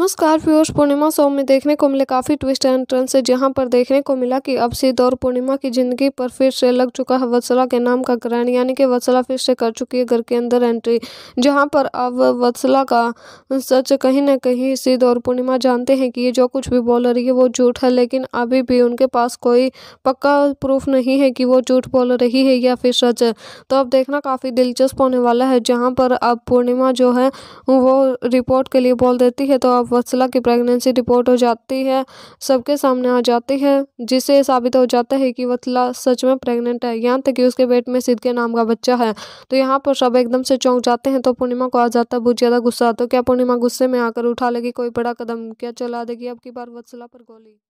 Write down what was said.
नमस्कार व्यूअर्स पूर्णिमा शो में देखने को मिले काफ़ी ट्विस्ट एंड टर्न्स है जहां पर देखने को मिला कि अब सिद्ध और पूर्णिमा की जिंदगी पर फिर से लग चुका है वत्सला के नाम का ग्रहण यानी कि वत्सला फिर से कर चुकी है घर के अंदर एंट्री जहां पर अब वत्सला का सच कहीं ना कहीं सिद्ध और पूर्णिमा जानते हैं कि ये जो कुछ भी बोल रही है वो झूठ है लेकिन अभी भी उनके पास कोई पक्का प्रूफ नहीं है कि वो झूठ बोल रही है या फिर सच तो अब देखना काफ़ी दिलचस्प होने वाला है जहाँ पर अब पूर्णिमा जो है वो रिपोर्ट के लिए बोल देती है तो अब वत्सला की प्रेगनेंसी रिपोर्ट हो जाती है सबके सामने आ जाती है जिससे साबित हो जाता है कि वत्सला सच में प्रेग्नेंट है यहाँ तक कि उसके पेट में सिद्ध के नाम का बच्चा है तो यहाँ पर सब एकदम से चौंक जाते हैं तो पूर्णिमा को आ जाता है बहुत ज़्यादा गुस्सा तो क्या पूर्णिमा गुस्से में आकर उठा लेगी कोई बड़ा कदम क्या चला देगी अब की बार वत्सला पर गोली